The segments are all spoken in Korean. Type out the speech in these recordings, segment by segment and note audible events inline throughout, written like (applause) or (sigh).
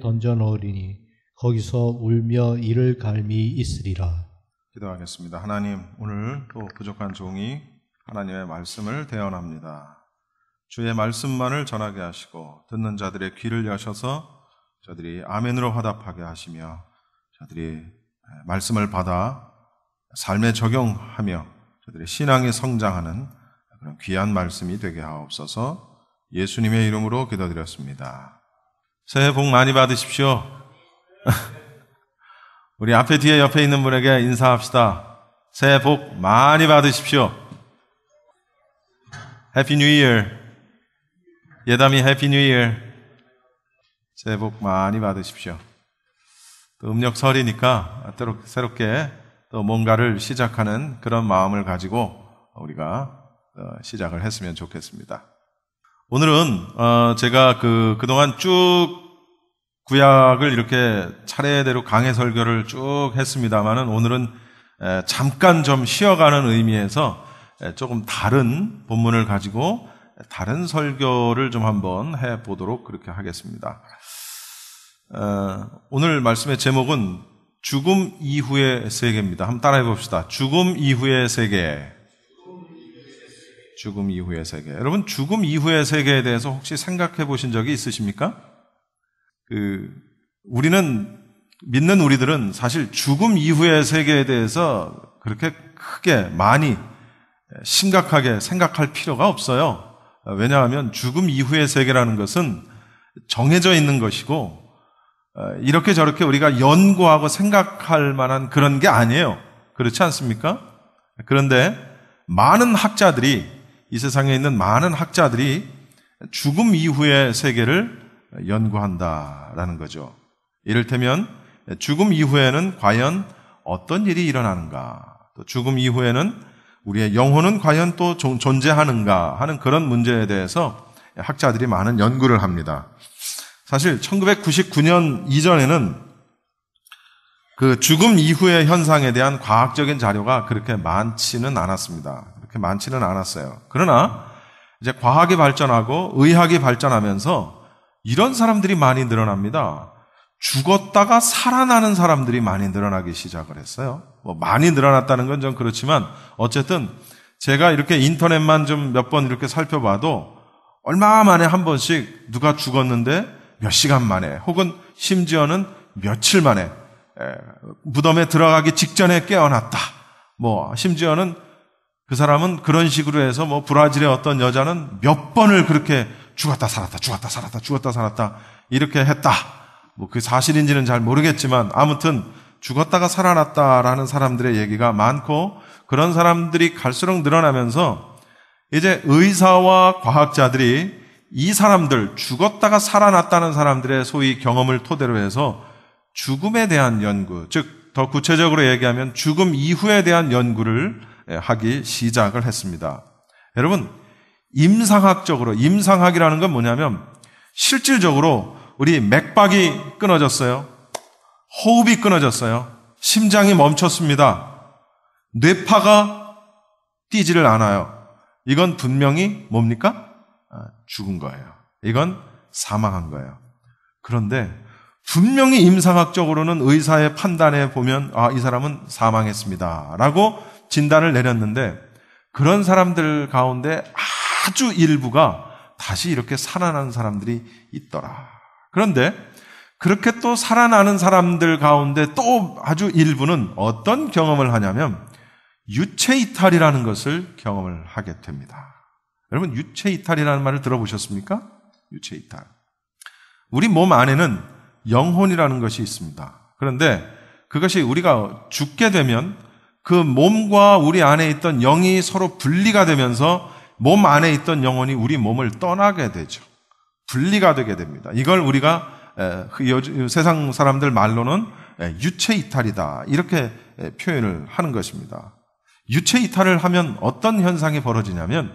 던져 넣으리니 거기서 울며 이를 갈미 있으리라. 기도하겠습니다. 하나님, 오늘 또 부족한 종이 하나님의 말씀을 대언합니다. 주의 말씀만을 전하게 하시고 듣는 자들의 귀를 여셔서 저들이 아멘으로 화답하게 하시며 저들이 말씀을 받아 삶에 적용하며 저들의 신앙이 성장하는 그런 귀한 말씀이 되게 하옵소서 예수님의 이름으로 기도드렸습니다. 새해 복 많이 받으십시오. (laughs) 우리 앞에 뒤에 옆에 있는 분에게 인사합시다. 새해 복 많이 받으십시오. 해피 뉴 이어. 예담이 해피 뉴 이어. 새해 복 많이 받으십시오. 또 음력설이니까 새롭게 또 뭔가를 시작하는 그런 마음을 가지고 우리가 어, 시작을 했으면 좋겠습니다. 오늘은 어 제가 그 그동안 쭉 구약을 이렇게 차례대로 강해 설교를 쭉 했습니다만은 오늘은 잠깐 좀 쉬어가는 의미에서 조금 다른 본문을 가지고 다른 설교를 좀 한번 해 보도록 그렇게 하겠습니다. 어, 오늘 말씀의 제목은 죽음 이후의 세계입니다. 한번 따라해 봅시다. 죽음 이후의 세계. 죽음 이후의 세계. 여러분, 죽음 이후의 세계에 대해서 혹시 생각해 보신 적이 있으십니까? 그, 우리는, 믿는 우리들은 사실 죽음 이후의 세계에 대해서 그렇게 크게, 많이, 심각하게 생각할 필요가 없어요. 왜냐하면 죽음 이후의 세계라는 것은 정해져 있는 것이고, 어, 이렇게 저렇게 우리가 연구하고 생각할 만한 그런 게 아니에요. 그렇지 않습니까? 그런데 많은 학자들이 이 세상에 있는 많은 학자들이 죽음 이후의 세계를 연구한다라는 거죠. 이를테면 죽음 이후에는 과연 어떤 일이 일어나는가, 또 죽음 이후에는 우리의 영혼은 과연 또 존재하는가 하는 그런 문제에 대해서 학자들이 많은 연구를 합니다. 사실 1999년 이전에는 그 죽음 이후의 현상에 대한 과학적인 자료가 그렇게 많지는 않았습니다. 그렇게 많지는 않았어요. 그러나 이제 과학이 발전하고 의학이 발전하면서 이런 사람들이 많이 늘어납니다. 죽었다가 살아나는 사람들이 많이 늘어나기 시작을 했어요. 뭐 많이 늘어났다는 건 좀 그렇지만 어쨌든 제가 이렇게 인터넷만 좀 몇 번 이렇게 살펴봐도 얼마 만에 한 번씩 누가 죽었는데 몇 시간 만에 혹은 심지어는 며칠 만에 무덤에 들어가기 직전에 깨어났다. 뭐 심지어는 그 사람은 그런 식으로 해서 뭐 브라질의 어떤 여자는 몇 번을 그렇게 죽었다 살았다 죽었다 살았다 죽었다 살았다 이렇게 했다. 뭐 그 사실인지는 잘 모르겠지만 아무튼 죽었다가 살아났다라는 사람들의 얘기가 많고 그런 사람들이 갈수록 늘어나면서 이제 의사와 과학자들이 이 사람들 죽었다가 살아났다는 사람들의 소위 경험을 토대로 해서 죽음에 대한 연구, 즉 더 구체적으로 얘기하면 죽음 이후에 대한 연구를 예, 하기 시작을 했습니다. 여러분, 임상학적으로, 임상학이라는 건 뭐냐면 실질적으로 우리 맥박이 끊어졌어요. 호흡이 끊어졌어요. 심장이 멈췄습니다. 뇌파가 뛰지를 않아요. 이건 분명히 뭡니까? 아, 죽은 거예요. 이건 사망한 거예요. 그런데 분명히 임상학적으로는 의사의 판단에 보면 아, 이 사람은 사망했습니다. 라고 진단을 내렸는데 그런 사람들 가운데 아주 일부가 다시 이렇게 살아난 사람들이 있더라. 그런데 그렇게 또 살아나는 사람들 가운데 또 아주 일부는 어떤 경험을 하냐면 유체 이탈이라는 것을 경험을 하게 됩니다. 여러분 유체 이탈이라는 말을 들어보셨습니까? 유체 이탈. 우리 몸 안에는 영혼이라는 것이 있습니다. 그런데 그것이 우리가 죽게 되면 그 몸과 우리 안에 있던 영이 서로 분리가 되면서 몸 안에 있던 영혼이 우리 몸을 떠나게 되죠. 분리가 되게 됩니다. 이걸 우리가 그 세상 사람들 말로는 유체 이탈이다. 이렇게 표현을 하는 것입니다. 유체 이탈을 하면 어떤 현상이 벌어지냐면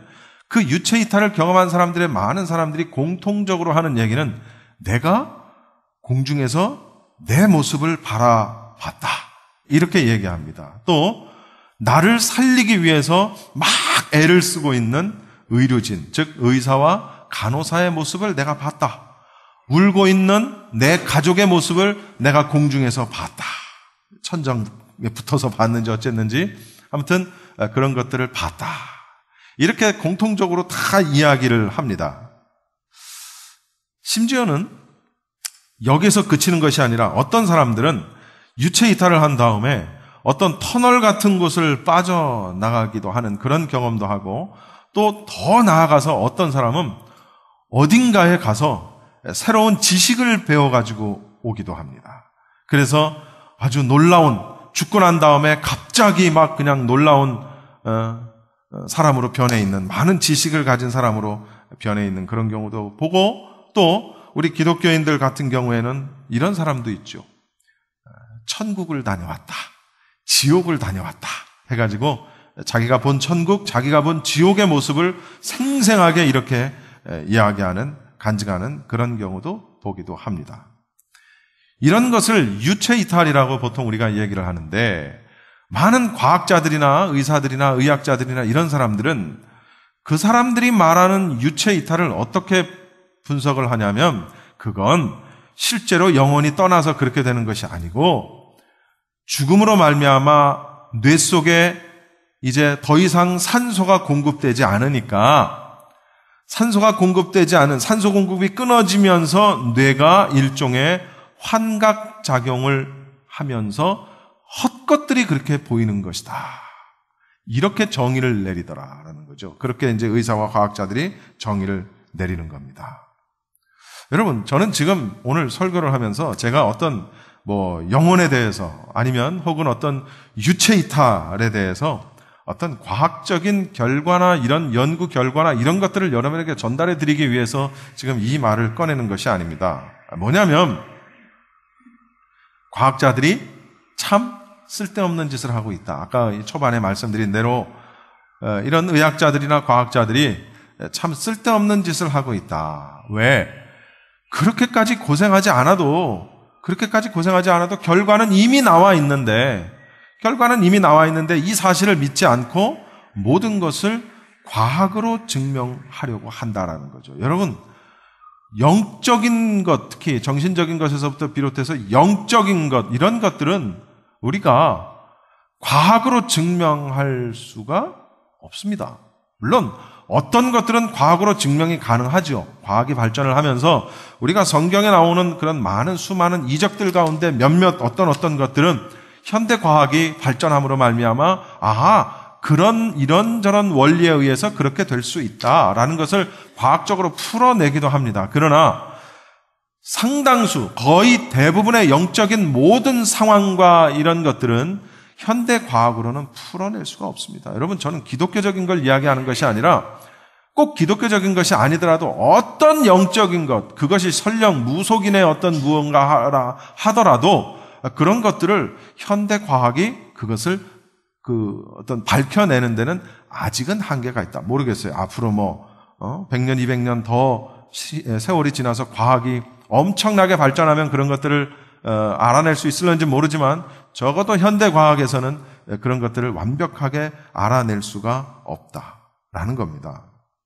그 유체 이탈을 경험한 사람들의 많은 사람들이 공통적으로 하는 얘기는 내가 공중에서 내 모습을 바라봤다. 이렇게 얘기합니다. 또 나를 살리기 위해서 막 애를 쓰고 있는 의료진, 즉 의사와 간호사의 모습을 내가 봤다. 울고 있는 내 가족의 모습을 내가 공중에서 봤다. 천장에 붙어서 봤는지 어쨌는지 아무튼 아, 그런 것들을 봤다. 이렇게 공통적으로 다 이야기를 합니다. 심지어는 여기서 그치는 것이 아니라 어떤 사람들은 유체 이탈을 한 다음에 어떤 터널 같은 곳을 빠져나가기도 하는 그런 경험도 하고 또 더 나아가서 어떤 사람은 어딘가에 가서 새로운 지식을 배워가지고 오기도 합니다. 그래서 아주 놀라운 죽고 난 다음에 갑자기 막 그냥 놀라운 어, 어, 사람으로 변해 있는 많은 지식을 가진 사람으로 변해 있는 그런 경우도 보고 또 우리 기독교인들 같은 경우에는 이런 사람도 있죠. 천국을 다녀왔다. 지옥을 다녀왔다. 해가지고 자기가 본 천국, 자기가 본 지옥의 모습을 생생하게 이렇게 이야기하는, 간증하는 그런 경우도 보기도 합니다. 이런 것을 유체 이탈이라고 보통 우리가 얘기를 하는데 많은 과학자들이나 의사들이나 의학자들이나 이런 사람들은 그 사람들이 말하는 유체 이탈을 어떻게 분석을 하냐면 그건 실제로 영혼이 떠나서 그렇게 되는 것이 아니고 죽음으로 말미암아 뇌 속에 이제 더 이상 산소가 공급되지 않으니까 산소가 공급되지 않은 산소 공급이 끊어지면서 뇌가 일종의 환각 작용을 하면서 헛것들이 그렇게 보이는 것이다. 이렇게 정의를 내리더라라는 거죠. 그렇게 이제 의사와 과학자들이 정의를 내리는 겁니다. 여러분, 저는 지금 오늘 설교를 하면서 제가 어떤 뭐 영혼에 대해서 아니면 혹은 어떤 유체 이탈에 대해서 어떤 과학적인 결과나 이런 연구 결과나 이런 것들을 여러분에게 전달해 드리기 위해서 지금 이 말을 꺼내는 것이 아닙니다. 뭐냐면 과학자들이 참 쓸데없는 짓을 하고 있다. 아까 초반에 말씀드린 대로 어, 이런 의학자들이나 과학자들이 참 쓸데없는 짓을 하고 있다. 왜? 그렇게까지 고생하지 않아도 그렇게까지 고생하지 않아도 결과는 이미 나와 있는데 결과는 이미 나와 있는데 이 사실을 믿지 않고 모든 것을 과학으로 증명하려고 한다라는 거죠. 여러분 영적인 것 특히 정신적인 것에서부터 비롯해서 영적인 것 이런 것들은 우리가 과학으로 증명할 수가 없습니다. 물론 어떤 것들은 과학으로 증명이 가능하죠. 과학이 발전을 하면서 우리가 성경에 나오는 그런 많은 수많은 이적들 가운데 몇몇 어떤 어떤 것들은 현대 과학이 발전함으로 말미암아 아하 그런 이런저런 원리에 의해서 그렇게 될 수 있다라는 것을 과학적으로 풀어내기도 합니다. 그러나 상당수 거의 대부분의 영적인 모든 상황과 이런 것들은 현대 과학으로는 풀어낼 수가 없습니다. 여러분, 저는 기독교적인 걸 이야기하는 것이 아니라 꼭 기독교적인 것이 아니더라도 어떤 영적인 것, 그것이 설령 무속인의 어떤 무언가 하더라도 그런 것들을 현대 과학이 그것을 그 어떤 밝혀내는 데는 아직은 한계가 있다. 모르겠어요. 앞으로 뭐, 어, 100년, 200년 더 세월이 지나서 과학이 엄청나게 발전하면 그런 것들을 어, 알아낼 수 있을런지 모르지만 적어도 현대 과학에서는 그런 것들을 완벽하게 알아낼 수가 없다라는 겁니다.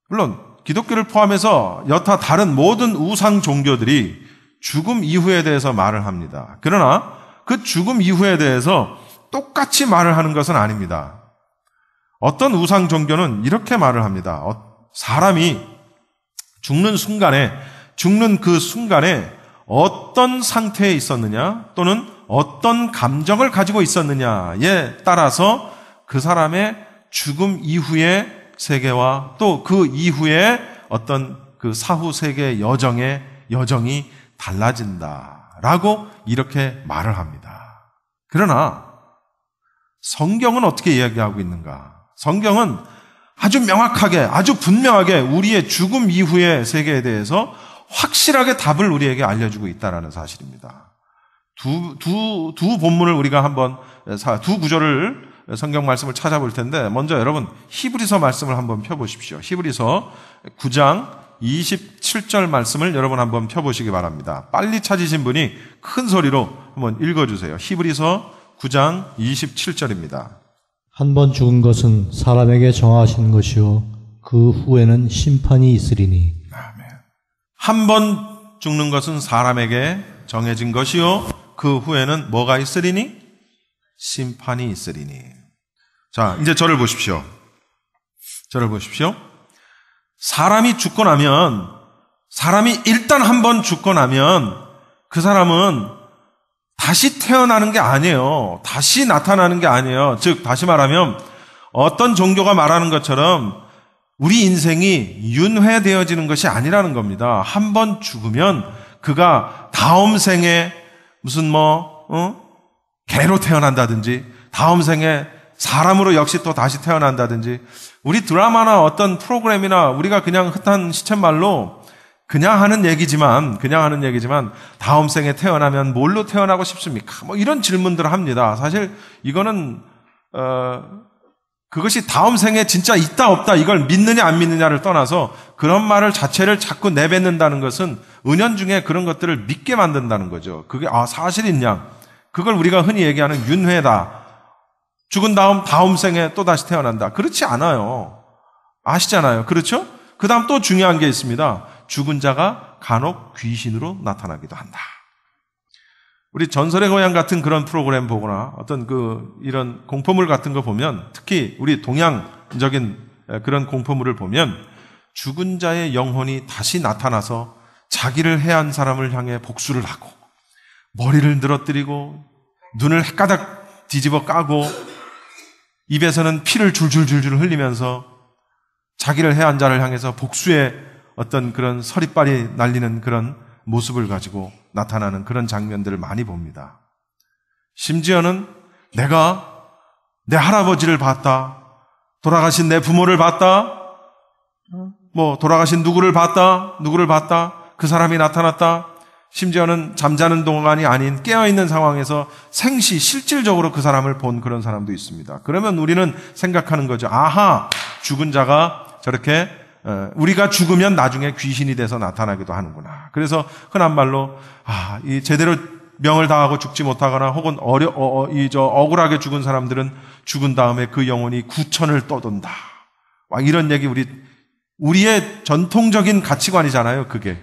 물론 기독교를 포함해서 여타 다른 모든 우상 종교들이 죽음 이후에 대해서 말을 합니다. 그러나 그 죽음 이후에 대해서 똑같이 말을 하는 것은 아닙니다. 어떤 우상 종교는 이렇게 말을 합니다. 어, 사람이 죽는 순간에, 죽는 그 순간에 어떤 상태에 있었느냐, 또는 어떤 감정을 가지고 있었느냐에 따라서 그 사람의 죽음 이후의 세계와 또 그 이후의 어떤 그 사후 세계 여정의 여정이 달라진다라고 이렇게 말을 합니다. 그러나 성경은 어떻게 이야기하고 있는가? 성경은 아주 명확하게, 아주 분명하게 우리의 죽음 이후의 세계에 대해서 확실하게 답을 우리에게 알려주고 있다는 사실입니다. 두, 두, 두 본문을 우리가 한번, 두 구절을 성경 말씀을 찾아볼 텐데, 먼저 여러분, 히브리서 말씀을 한번 펴보십시오. 히브리서 9장 27절 말씀을 여러분 한번 펴보시기 바랍니다. 빨리 찾으신 분이 큰 소리로 한번 읽어주세요. 히브리서 9장 27절입니다. 한 번 죽은 것은 사람에게 정하신 것이요. 그 후에는 심판이 있으리니. 한 번 죽는 것은 사람에게 정해진 것이요. 그 후에는 뭐가 있으리니? 심판이 있으리니. 자, 이제 저를 보십시오. 저를 보십시오. 사람이 죽고 나면, 사람이 일단 한 번 죽고 나면, 그 사람은 다시 태어나는 게 아니에요. 다시 나타나는 게 아니에요. 즉, 다시 말하면, 어떤 종교가 말하는 것처럼, 우리 인생이 윤회되어지는 것이 아니라는 겁니다. 한 번 죽으면, 그가 다음 생에 무슨 뭐, 어? 개로 태어난다든지, 다음 생에 사람으로 역시 또 다시 태어난다든지, 우리 드라마나 어떤 프로그램이나 우리가 그냥 흩한 시쳇말로 그냥 하는 얘기지만, 그냥 하는 얘기지만, 다음 생에 태어나면 뭘로 태어나고 싶습니까? 뭐 이런 질문들을 합니다. 사실 이거는, 어, 그것이 다음 생에 진짜 있다 없다 이걸 믿느냐 안 믿느냐를 떠나서 그런 말을 자체를 자꾸 내뱉는다는 것은 은연중에 그런 것들을 믿게 만든다는 거죠. 그게 아 사실이냐? 그걸 우리가 흔히 얘기하는 윤회다. 죽은 다음 다음 생에 또 다시 태어난다. 그렇지 않아요. 아시잖아요. 그렇죠? 그다음 또 중요한 게 있습니다. 죽은 자가 간혹 귀신으로 나타나기도 한다. 우리 전설의 고향 같은 그런 프로그램 보거나 어떤 그 이런 공포물 같은 거 보면 특히 우리 동양적인 그런 공포물을 보면 죽은 자의 영혼이 다시 나타나서 자기를 해한 사람을 향해 복수를 하고 머리를 늘어뜨리고 눈을 헷가닥 뒤집어 까고 입에서는 피를 줄줄줄줄 흘리면서 자기를 해한 자를 향해서 복수의 어떤 그런 서리빨이 날리는 그런 모습을 가지고 나타나는 그런 장면들을 많이 봅니다. 심지어는 내가 내 할아버지를 봤다. 돌아가신 내 부모를 봤다. 뭐 돌아가신 누구를 봤다. 누구를 봤다. 그 사람이 나타났다. 심지어는 잠자는 동안이 아닌 깨어있는 상황에서 생시 실질적으로 그 사람을 본 그런 사람도 있습니다. 그러면 우리는 생각하는 거죠. 아하, 죽은 자가 저렇게 어, 우리가 죽으면 나중에 귀신이 돼서 나타나기도 하는구나. 그래서 흔한 말로 아, 이 제대로 명을 당하고 죽지 못하거나 혹은 어려 어, 어, 이 저 억울하게 죽은 사람들은 죽은 다음에 그 영혼이 구천을 떠돈다. 와 이런 얘기 우리 우리의 전통적인 가치관이잖아요. 그게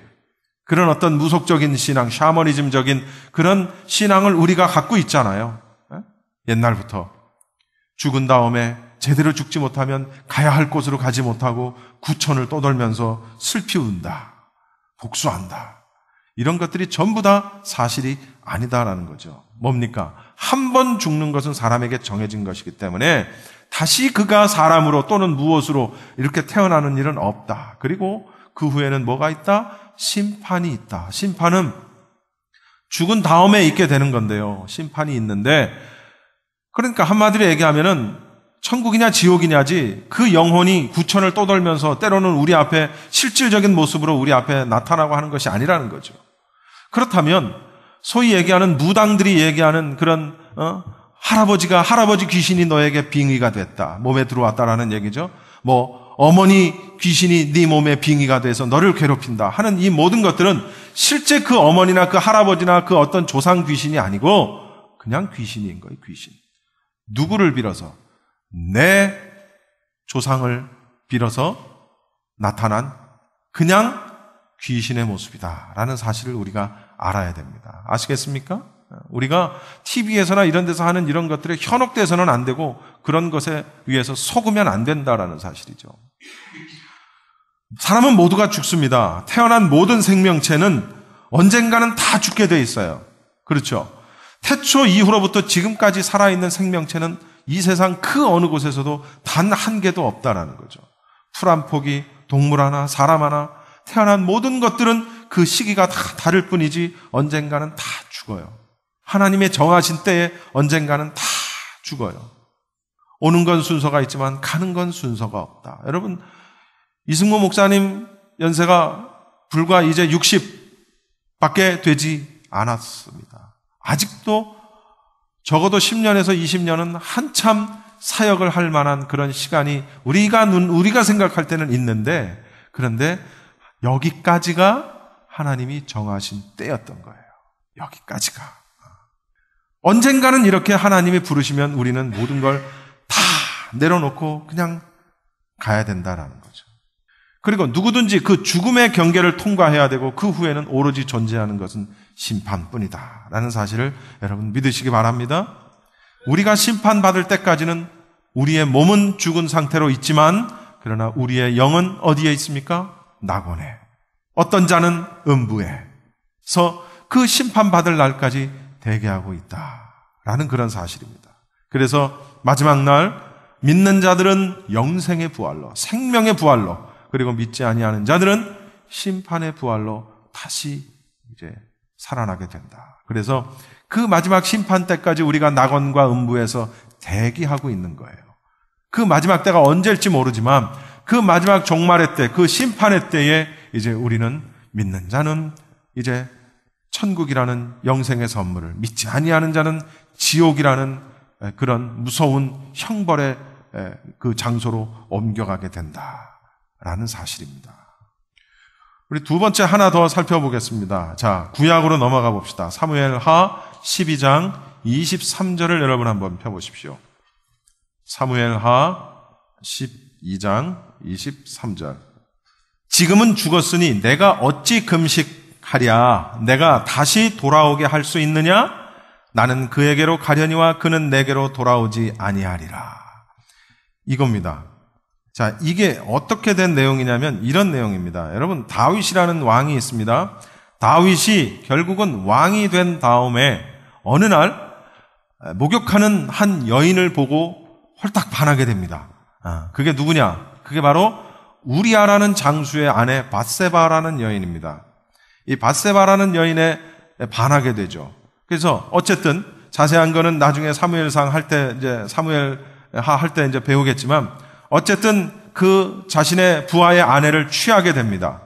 그런 어떤 무속적인 신앙, 샤머니즘적인 그런 신앙을 우리가 갖고 있잖아요. 예? 옛날부터 죽은 다음에 제대로 죽지 못하면 가야 할 곳으로 가지 못하고 구천을 떠돌면서 슬피 운다. 복수한다. 이런 것들이 전부 다 사실이 아니다라는 거죠. 뭡니까? 한 번 죽는 것은 사람에게 정해진 것이기 때문에 다시 그가 사람으로 또는 무엇으로 이렇게 태어나는 일은 없다. 그리고 그 후에는 뭐가 있다? 심판이 있다. 심판은 죽은 다음에 있게 되는 건데요. 심판이 있는데 그러니까 한마디로 얘기하면은 천국이냐 지옥이냐지 그 영혼이 구천을 떠돌면서 때로는 우리 앞에 실질적인 모습으로 우리 앞에 나타나고 하는 것이 아니라는 거죠. 그렇다면 소위 얘기하는 무당들이 얘기하는 그런 어? 할아버지가 할아버지 귀신이 너에게 빙의가 됐다 몸에 들어왔다라는 얘기죠. 뭐 어머니 귀신이 네 몸에 빙의가 돼서 너를 괴롭힌다 하는 이 모든 것들은 실제 그 어머니나 그 할아버지나 그 어떤 조상 귀신이 아니고 그냥 귀신인 거예요. 귀신 누구를 빌어서 내 조상을 빌어서 나타난 그냥 귀신의 모습이다라는 사실을 우리가 알아야 됩니다. 아시겠습니까? 우리가 TV에서나 이런 데서 하는 이런 것들에 현혹돼서는 안 되고 그런 것에 의해서 속으면 안 된다라는 사실이죠. 사람은 모두가 죽습니다. 태어난 모든 생명체는 언젠가는 다 죽게 돼 있어요. 그렇죠? 태초 이후로부터 지금까지 살아있는 생명체는 이 세상 그 어느 곳에서도 단 한 개도 없다라는 거죠. 풀 한 폭이 동물 하나, 사람 하나, 태어난 모든 것들은 그 시기가 다 다를 뿐이지 언젠가는 다 죽어요. 하나님의 정하신 때에 언젠가는 다 죽어요. 오는 건 순서가 있지만 가는 건 순서가 없다. 여러분, 이승모 목사님 연세가 불과 이제 60밖에 되지 않았습니다. 아직도 적어도 10년에서 20년은 한참 사역을 할 만한 그런 시간이 우리가 눈, 우리가 생각할 때는 있는데, 그런데 여기까지가 하나님이 정하신 때였던 거예요. 여기까지가. 언젠가는 이렇게 하나님이 부르시면 우리는 모든 걸 다 내려놓고 그냥 가야 된다라는 거죠. 그리고 누구든지 그 죽음의 경계를 통과해야 되고 그 후에는 오로지 존재하는 것은 심판뿐이다. 라는 사실을 여러분 믿으시기 바랍니다. 우리가 심판받을 때까지는 우리의 몸은 죽은 상태로 있지만, 그러나 우리의 영은 어디에 있습니까? 낙원에. 어떤 자는 음부에서 그 심판받을 날까지 대기하고 있다. 라는 그런 사실입니다. 그래서 마지막 날 믿는 자들은 영생의 부활로, 생명의 부활로, 그리고 믿지 아니하는 자들은 심판의 부활로 다시 이제 살아나게 된다. 그래서 그 마지막 심판 때까지 우리가 낙원과 음부에서 대기하고 있는 거예요. 그 마지막 때가 언제일지 모르지만 그 마지막 종말의 때, 그 심판의 때에 이제 우리는 믿는 자는 이제 천국이라는 영생의 선물을 믿지 아니하는 자는 지옥이라는 그런 무서운 형벌의 그 장소로 옮겨가게 된다라는 사실입니다. 우리 두 번째 하나 더 살펴보겠습니다. 자, 구약으로 넘어가 봅시다. 사무엘 하 12장 23절을 여러분 한번 펴보십시오. 사무엘 하 12장 23절. 지금은 죽었으니 내가 어찌 금식하랴? 내가 다시 돌아오게 할 수 있느냐? 나는 그에게로 가려니와 그는 내게로 돌아오지 아니하리라. 이겁니다. 자, 이게 어떻게 된 내용이냐면 이런 내용입니다. 여러분, 다윗이라는 왕이 있습니다. 다윗이 결국은 왕이 된 다음에 어느 날 목욕하는 한 여인을 보고 홀딱 반하게 됩니다. 아, 그게 누구냐? 그게 바로 우리아라는 장수의 아내 바세바라는 여인입니다. 이 바세바라는 여인에 반하게 되죠. 그래서 어쨌든 자세한 거는 나중에 사무엘상 할 때 이제 사무엘 할 때 이제 배우겠지만 어쨌든 그 자신의 부하의 아내를 취하게 됩니다.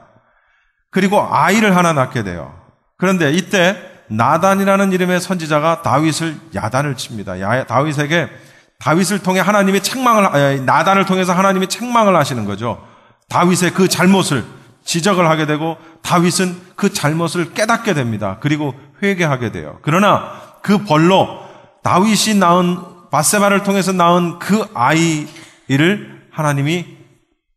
그리고 아이를 하나 낳게 돼요. 그런데 이때 나단이라는 이름의 선지자가 다윗을 야단을 칩니다. 다윗에게 다윗을 통해 하나님이 책망을 아, 나단을 통해서 하나님이 책망을 하시는 거죠. 다윗의 그 잘못을 지적을 하게 되고 다윗은 그 잘못을 깨닫게 됩니다. 그리고 회개하게 돼요. 그러나 그 벌로 다윗이 낳은 바세바를 통해서 낳은 그 아이를 하나님이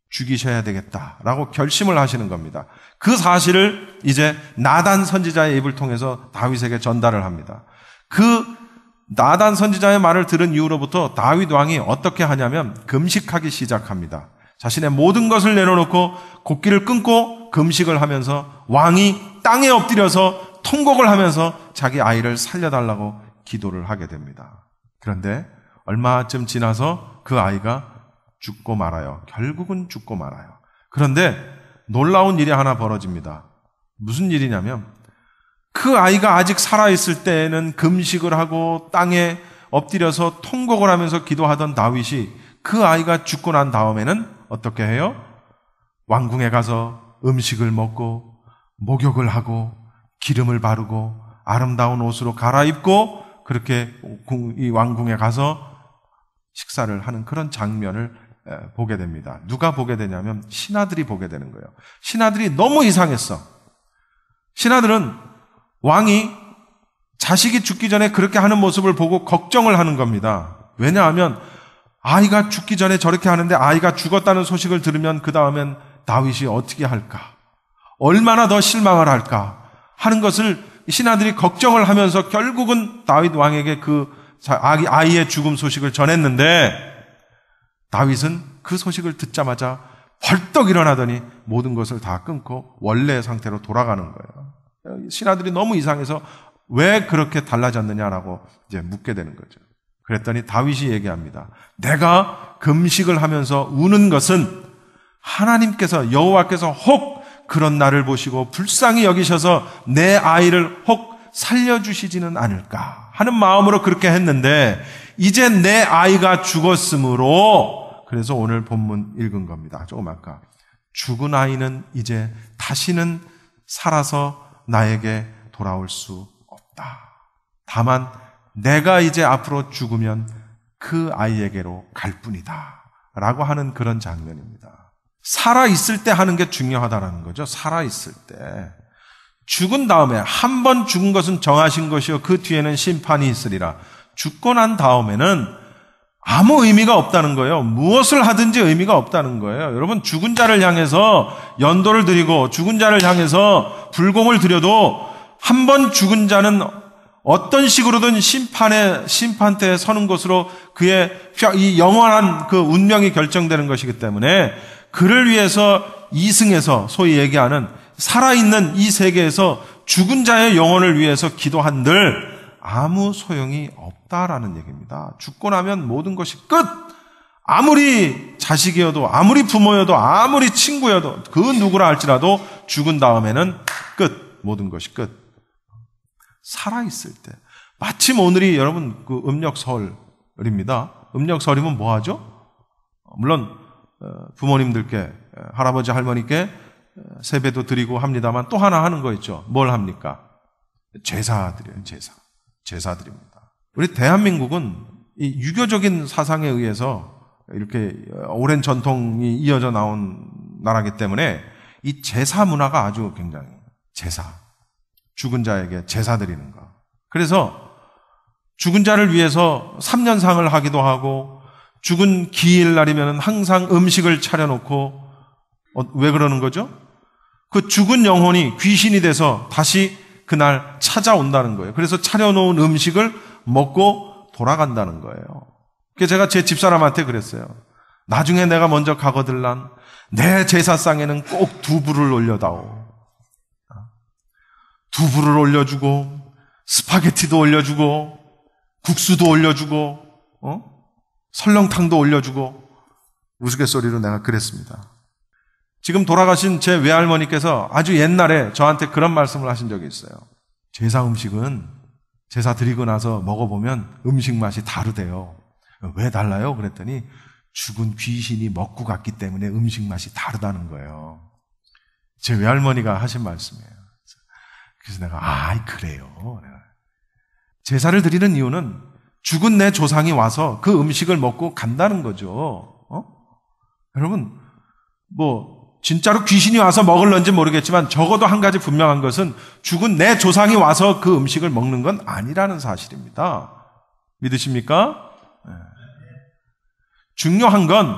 죽이셔야 되겠다라고 결심을 하시는 겁니다. 그 사실을 이제 나단 선지자의 입을 통해서 다윗에게 전달을 합니다. 그 나단 선지자의 말을 들은 이후로부터 다윗 왕이 어떻게 하냐면 금식하기 시작합니다. 자신의 모든 것을 내려놓고 곡기를 끊고 금식을 하면서 왕이 땅에 엎드려서 통곡을 하면서 자기 아이를 살려달라고 기도를 하게 됩니다. 그런데 얼마쯤 지나서 그 아이가 죽고 말아요. 결국은 죽고 말아요. 그런데 놀라운 일이 하나 벌어집니다. 무슨 일이냐면 그 아이가 아직 살아있을 때에는 금식을 하고 땅에 엎드려서 통곡을 하면서 기도하던 다윗이 그 아이가 죽고 난 다음에는 어떻게 해요? 왕궁에 가서 음식을 먹고 목욕을 하고 기름을 바르고 아름다운 옷으로 갈아입고 그렇게 이 왕궁에 가서 식사를 하는 그런 장면을 예, 보게 됩니다. 누가 보게 되냐면 신하들이 보게 되는 거예요. 신하들이 너무 이상했어. 신하들은 왕이 자식이 죽기 전에 그렇게 하는 모습을 보고 걱정을 하는 겁니다. 왜냐하면 아이가 죽기 전에 저렇게 하는데 아이가 죽었다는 소식을 들으면 그 다음엔 다윗이 어떻게 할까? 얼마나 더 실망을 할까? 하는 것을 신하들이 걱정을 하면서 결국은 다윗 왕에게 그 아이의 죽음 소식을 전했는데 다윗은 그 소식을 듣자마자 벌떡 일어나더니 모든 것을 다 끊고 원래 상태로 돌아가는 거예요. 신하들이 너무 이상해서 왜 그렇게 달라졌느냐라고 이제 묻게 되는 거죠. 그랬더니 다윗이 얘기합니다. 내가 금식을 하면서 우는 것은 하나님께서 여호와께서 혹 그런 나를 보시고 불쌍히 여기셔서 내 아이를 혹 살려주시지는 않을까 하는 마음으로 그렇게 했는데 이제 내 아이가 죽었으므로 그래서 오늘 본문 읽은 겁니다. 조금 아까. 죽은 아이는 이제 다시는 살아서 나에게 돌아올 수 없다. 다만 내가 이제 앞으로 죽으면 그 아이에게로 갈 뿐이다. 라고 하는 그런 장면입니다. 살아있을 때 하는 게 중요하다라는 거죠. 살아있을 때. 죽은 다음에, 한 번 죽은 것은 정하신 것이요. 그 뒤에는 심판이 있으리라. 죽고 난 다음에는 아무 의미가 없다는 거예요. 무엇을 하든지 의미가 없다는 거예요. 여러분, 죽은 자를 향해서 연도를 드리고 죽은 자를 향해서 불공을 드려도 한 번 죽은 자는 어떤 식으로든 심판에, 심판대에 서는 것으로 그의 이 영원한 그 운명이 결정되는 것이기 때문에 그를 위해서 이승에서 소위 얘기하는 살아있는 이 세계에서 죽은 자의 영혼을 위해서 기도한들 아무 소용이 없다. 없다라는 얘기입니다. 죽고 나면 모든 것이 끝! 아무리 자식이어도, 아무리 부모여도, 아무리 친구여도, 그 누구라 할지라도 죽은 다음에는 끝! 모든 것이 끝. 살아있을 때. 마침 오늘이 여러분 그 음력설입니다. 음력설이면 뭐하죠? 물론 어, 부모님들께, 할아버지, 할머니께 어, 세배도 드리고 합니다만 또 하나 하는 거 있죠. 뭘 합니까? 제사 드려요, 제사. 제사 드립니다. 우리 대한민국은 이 유교적인 사상에 의해서 이렇게 오랜 전통이 이어져 나온 나라기 때문에 이 제사 문화가 아주 굉장히 제사 죽은 자에게 제사 드리는 거. 그래서 죽은 자를 위해서 3년상을 하기도 하고 죽은 기일 날이면 항상 음식을 차려놓고 어, 왜 그러는 거죠? 그 죽은 영혼이 귀신이 돼서 다시 그날 찾아온다는 거예요. 그래서 차려놓은 음식을 먹고 돌아간다는 거예요. 그 제가 제 집사람한테 그랬어요. 나중에 내가 먼저 가거들란 내 제사상에는 꼭 두부를 올려다오. 두부를 올려주고 스파게티도 올려주고 국수도 올려주고 어? 설렁탕도 올려주고 우스갯소리로 내가 그랬습니다. 지금 돌아가신 제 외할머니께서 아주 옛날에 저한테 그런 말씀을 하신 적이 있어요. 제사 음식은 제사 드리고 나서 먹어보면 음식 맛이 다르대요. 왜 달라요? 그랬더니 죽은 귀신이 먹고 갔기 때문에 음식 맛이 다르다는 거예요. 제 외할머니가 하신 말씀이에요. 그래서 내가, 아, 그래요. 제사를 드리는 이유는 죽은 내 조상이 와서 그 음식을 먹고 간다는 거죠. 어? 여러분, 뭐, 진짜로 귀신이 와서 먹을런지 모르겠지만 적어도 한 가지 분명한 것은 죽은 내 조상이 와서 그 음식을 먹는 건 아니라는 사실입니다. 믿으십니까? 네. 중요한 건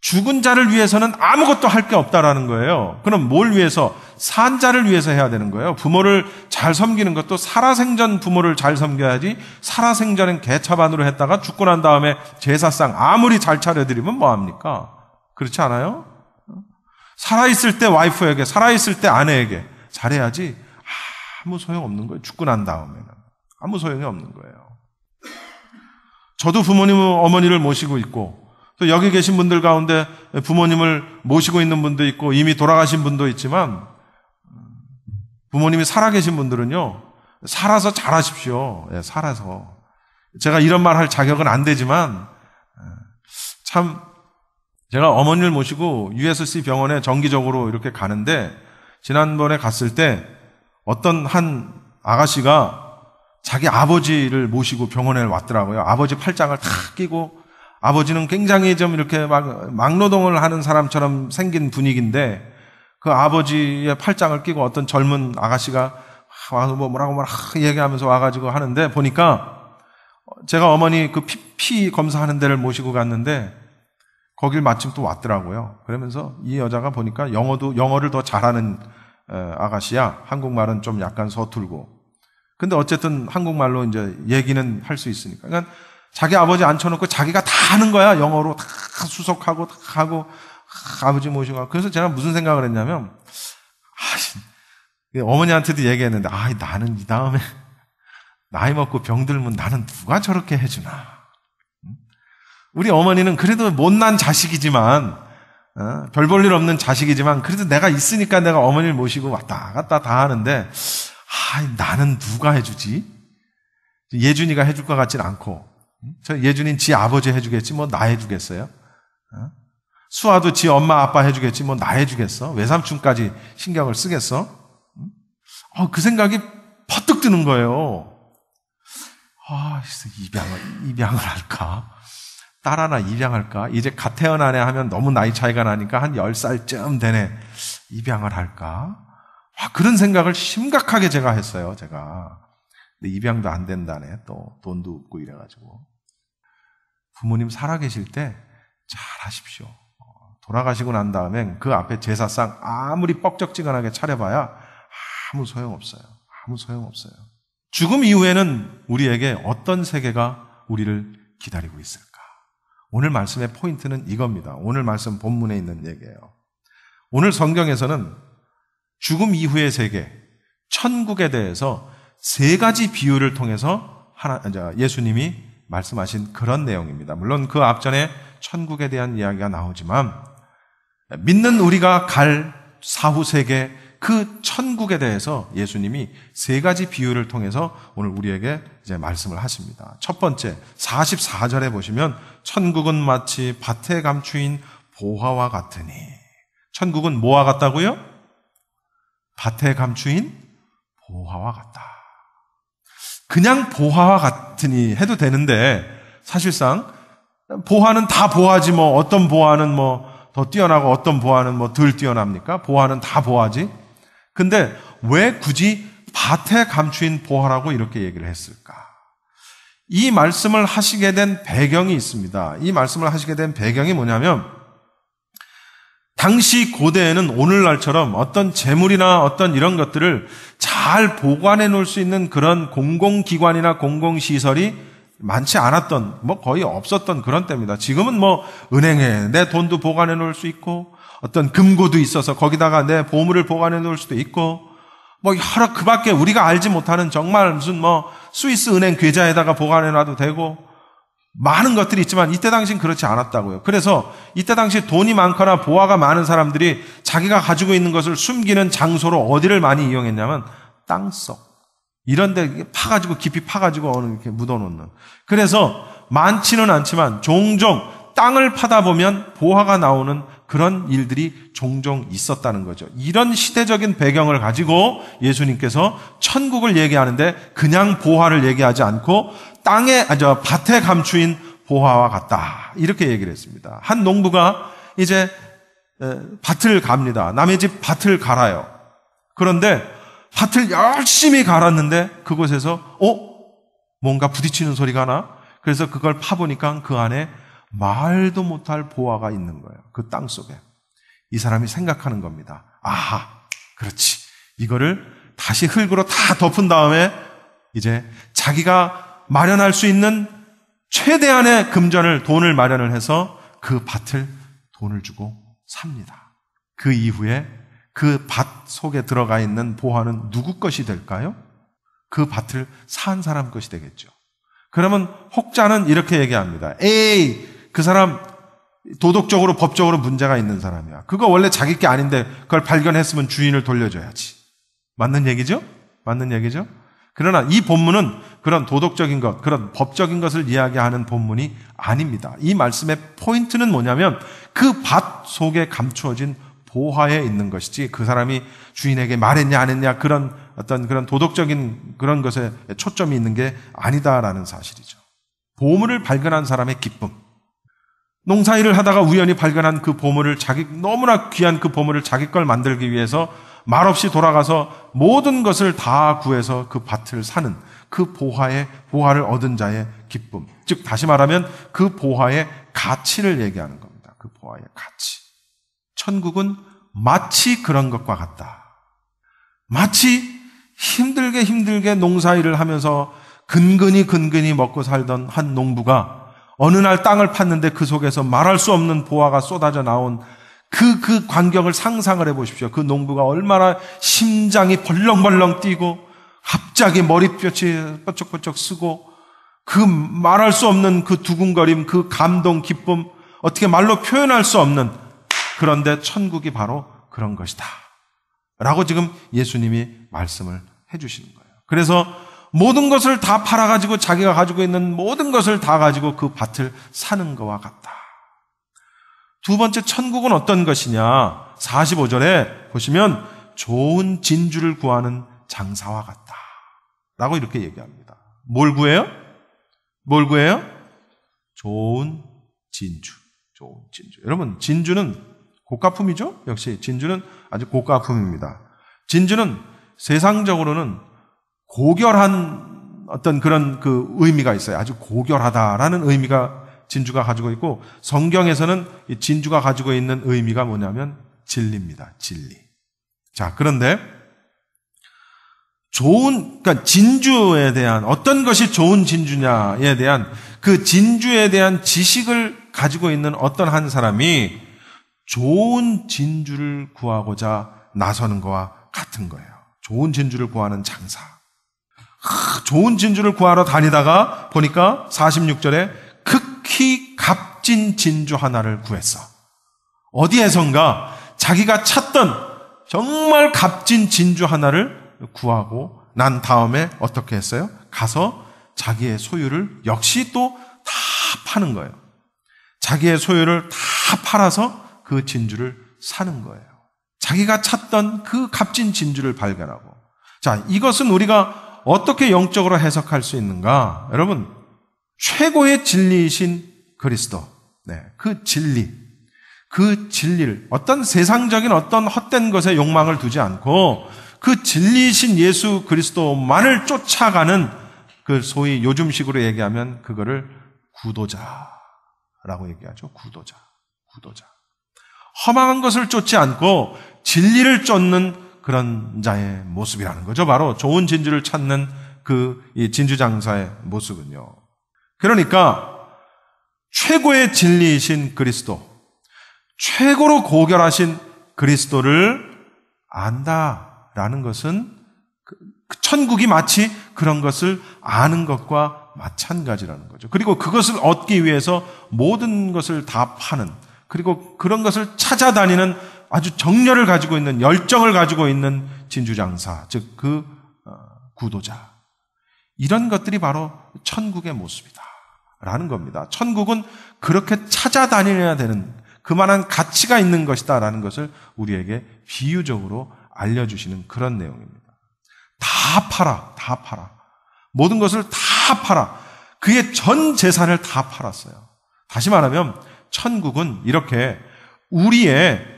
죽은 자를 위해서는 아무것도 할 게 없다라는 거예요. 그럼 뭘 위해서? 산 자를 위해서 해야 되는 거예요. 부모를 잘 섬기는 것도 살아생전 부모를 잘 섬겨야지 살아생전은 개차반으로 했다가 죽고 난 다음에 제사상 아무리 잘 차려드리면 뭐합니까? 그렇지 않아요? 살아있을 때 와이프에게, 살아있을 때 아내에게 잘해야지 아무 소용 없는 거예요. 죽고 난 다음에는. 아무 소용이 없는 거예요. 저도 부모님, 어머니를 모시고 있고, 또 여기 계신 분들 가운데 부모님을 모시고 있는 분도 있고, 이미 돌아가신 분도 있지만, 부모님이 살아계신 분들은요, 살아서 잘하십시오. 예, 살아서. 제가 이런 말 할 자격은 안 되지만, 참, 제가 어머니를 모시고 USC 병원에 정기적으로 이렇게 가는데 지난번에 갔을 때 어떤 한 아가씨가 자기 아버지를 모시고 병원에 왔더라고요. 아버지 팔짱을 탁 끼고 아버지는 굉장히 좀 이렇게 막 막노동을 하는 사람처럼 생긴 분위기인데 그 아버지의 팔짱을 끼고 어떤 젊은 아가씨가 와서 뭐 뭐라고 뭐라 고 얘기하면서 와가지고 하는데 보니까 제가 어머니 그 피, 피 검사하는 데를 모시고 갔는데 거길 마침 또 왔더라고요. 그러면서 이 여자가 보니까 영어도 영어를 더 잘하는 어, 아가씨야. 한국말은 좀 약간 서툴고. 근데 어쨌든 한국말로 이제 얘기는 할 수 있으니까. 그러니까 자기 아버지 앉혀놓고 자기가 다 하는 거야. 영어로 다 수석하고 다 하고 아, 아버지 모시고. 그래서 제가 무슨 생각을 했냐면 아, 어머니한테도 얘기했는데 아 나는 이 다음에 나이 먹고 병들면 나는 누가 저렇게 해주나. 우리 어머니는 그래도 못난 자식이지만 어, 별볼 일 없는 자식이지만 그래도 내가 있으니까 내가 어머니를 모시고 왔다 갔다 다 하는데 아, 나는 누가 해주지? 예준이가 해줄 것 같진 않고 저 예준인 지 아버지 해주겠지 뭐 나 해주겠어요? 어? 수아도 지 엄마 아빠 해주겠지 뭐 나 해주겠어? 외삼촌까지 신경을 쓰겠어? 어, 그 생각이 퍼뜩 드는 거예요. 아, 입양을 입양을 할까? 딸 하나 입양할까? 이제 갓 태어나네 하면 너무 나이 차이가 나니까 한 10살쯤 되네. 입양을 할까? 와, 아, 그런 생각을 심각하게 제가 했어요, 제가. 근데 입양도 안 된다네. 또 돈도 없고 이래가지고. 부모님 살아계실 때 잘하십시오. 어, 돌아가시고 난 다음엔 그 앞에 제사상 아무리 뻑적지근하게 차려봐야 아무 소용없어요. 아무 소용없어요. 죽음 이후에는 우리에게 어떤 세계가 우리를 기다리고 있을까? 오늘 말씀의 포인트는 이겁니다. 오늘 말씀 본문에 있는 얘기예요. 오늘 성경에서는 죽음 이후의 세계, 천국에 대해서 세 가지 비유를 통해서 하나, 예수님이 말씀하신 그런 내용입니다. 물론 그 앞전에 천국에 대한 이야기가 나오지만 믿는 우리가 갈 사후 세계, 그 천국에 대해서 예수님이 세 가지 비유를 통해서 오늘 우리에게 이제 말씀을 하십니다. 첫 번째, 44절에 보시면 천국은 마치 밭에 감추인 보화와 같으니 천국은 뭐와 같다고요? 밭에 감추인 보화와 같다. 그냥 보화와 같으니 해도 되는데 사실상 보화는 다 보화지 뭐 어떤 보화는 뭐 더 뛰어나고 어떤 보화는 뭐덜 뛰어납니까? 보화는 다 보화지. 근데 왜 굳이 밭에 감추인 보화라고 이렇게 얘기를 했을까? 이 말씀을 하시게 된 배경이 있습니다. 이 말씀을 하시게 된 배경이 뭐냐면, 당시 고대에는 오늘날처럼 어떤 재물이나 어떤 이런 것들을 잘 보관해 놓을 수 있는 그런 공공기관이나 공공시설이 많지 않았던, 뭐 거의 없었던 그런 때입니다. 지금은 뭐 은행에 내 돈도 보관해 놓을 수 있고, 어떤 금고도 있어서 거기다가 내 보물을 보관해 놓을 수도 있고 뭐 여러 그 밖에 우리가 알지 못하는 정말 무슨 뭐 스위스 은행 계좌에다가 보관해 놔도 되고 많은 것들이 있지만 이때 당시는 그렇지 않았다고요. 그래서 이때 당시 돈이 많거나 보화가 많은 사람들이 자기가 가지고 있는 것을 숨기는 장소로 어디를 많이 이용했냐면 땅속 이런 데 파가지고 깊이 파가지고 어느 이렇게 묻어놓는. 그래서 많지는 않지만 종종 땅을 파다 보면 보화가 나오는 그런 일들이 종종 있었다는 거죠. 이런 시대적인 배경을 가지고 예수님께서 천국을 얘기하는데 그냥 보화를 얘기하지 않고 땅에, 아, 저, 밭에 감추인 보화와 같다. 이렇게 얘기를 했습니다. 한 농부가 이제 밭을 갑니다. 남의 집 밭을 갈아요. 그런데 밭을 열심히 갈았는데 그곳에서, 어? 뭔가 부딪히는 소리가 나? 그래서 그걸 파보니까 그 안에 말도 못할 보화가 있는 거예요. 그 땅 속에. 이 사람이 생각하는 겁니다. 아하, 그렇지. 이거를 다시 흙으로 다 덮은 다음에 이제 자기가 마련할 수 있는 최대한의 금전을, 돈을 마련을 해서 그 밭을 돈을 주고 삽니다. 그 이후에 그 밭 속에 들어가 있는 보화는 누구 것이 될까요? 그 밭을 산 사람 것이 되겠죠. 그러면 혹자는 이렇게 얘기합니다. 에이, 그 사람 도덕적으로 법적으로 문제가 있는 사람이야. 그거 원래 자기 게 아닌데 그걸 발견했으면 주인을 돌려줘야지. 맞는 얘기죠? 맞는 얘기죠? 그러나 이 본문은 그런 도덕적인 것, 그런 법적인 것을 이야기하는 본문이 아닙니다. 이 말씀의 포인트는 뭐냐면 그 밭 속에 감추어진 보화에 있는 것이지 그 사람이 주인에게 말했냐 안 했냐 그런 어떤 그런 도덕적인 그런 것에 초점이 있는 게 아니다라는 사실이죠. 보물을 발견한 사람의 기쁨. 농사일을 하다가 우연히 발견한 그 보물을 자기 너무나 귀한 그 보물을 자기 걸 만들기 위해서 말없이 돌아가서 모든 것을 다 구해서 그 밭을 사는 그 보화의 보화를 얻은 자의 기쁨. 즉 다시 말하면 그 보화의 가치를 얘기하는 겁니다. 그 보화의 가치. 천국은 마치 그런 것과 같다. 마치 힘들게 힘들게 농사일을 하면서 근근히 근근히 먹고 살던 한 농부가 어느 날 땅을 팠는데 그 속에서 말할 수 없는 보화가 쏟아져 나온 그, 그 광경을 상상을 해보십시오. 그 농부가 얼마나 심장이 벌렁벌렁 뛰고, 갑자기 머리뼈이 뻣쩍뻣쩍 쓰고, 그 말할 수 없는 그 두근거림, 그 감동, 기쁨, 어떻게 말로 표현할 수 없는, 그런데 천국이 바로 그런 것이다. 라고 지금 예수님이 말씀을 해주시는 거예요. 그래서 모든 것을 다 팔아가지고 자기가 가지고 있는 모든 것을 다 가지고 그 밭을 사는 것과 같다. 두 번째 천국은 어떤 것이냐? 45절에 보시면 좋은 진주를 구하는 장사와 같다. 라고 이렇게 얘기합니다. 뭘 구해요? 뭘 구해요? 좋은 진주. 좋은 진주. 여러분, 진주는 고가품이죠? 역시 진주는 아주 고가품입니다. 진주는 세상적으로는 고결한 어떤 그런 그 의미가 있어요. 아주 고결하다라는 의미가 진주가 가지고 있고 성경에서는 진주가 가지고 있는 의미가 뭐냐면 진리입니다. 진리. 자, 그런데 좋은, 그러니까 진주에 대한 어떤 것이 좋은 진주냐에 대한 그 진주에 대한 지식을 가지고 있는 어떤 한 사람이 좋은 진주를 구하고자 나서는 거와 같은 거예요. 좋은 진주를 구하는 장사. 좋은 진주를 구하러 다니다가 보니까 46절에 극히 값진 진주 하나를 구했어. 어디에선가 자기가 찾던 정말 값진 진주 하나를 구하고 난 다음에 어떻게 했어요? 가서 자기의 소유를 역시 또 다 파는 거예요. 자기의 소유를 다 팔아서 그 진주를 사는 거예요. 자기가 찾던 그 값진 진주를 발견하고. 자, 이것은 우리가 어떻게 영적으로 해석할 수 있는가? 여러분, 최고의 진리이신 그리스도. 네, 그 진리. 그 진리를 어떤 세상적인 어떤 헛된 것에 욕망을 두지 않고 그 진리이신 예수 그리스도만을 쫓아가는 그 소위 요즘식으로 얘기하면 그거를 구도자라고 얘기하죠. 구도자. 구도자. 허망한 것을 쫓지 않고 진리를 쫓는 그런 자의 모습이라는 거죠. 바로 좋은 진주를 찾는 그 진주 장사의 모습은요. 그러니까 최고의 진리이신 그리스도, 최고로 고결하신 그리스도를 안다라는 것은 그, 그 천국이 마치 그런 것을 아는 것과 마찬가지라는 거죠. 그리고 그것을 얻기 위해서 모든 것을 다 파는 그리고 그런 것을 찾아다니는 아주 정열을 가지고 있는 열정을 가지고 있는 진주장사, 즉그 어, 구도자. 이런 것들이 바로 천국의 모습이다. 라는 겁니다. 천국은 그렇게 찾아다니려야 되는 그만한 가치가 있는 것이다. 라는 것을 우리에게 비유적으로 알려주시는 그런 내용입니다. 다 팔아. 다 팔아. 모든 것을 다 팔아. 그의 전 재산을 다 팔았어요. 다시 말하면 천국은 이렇게 우리의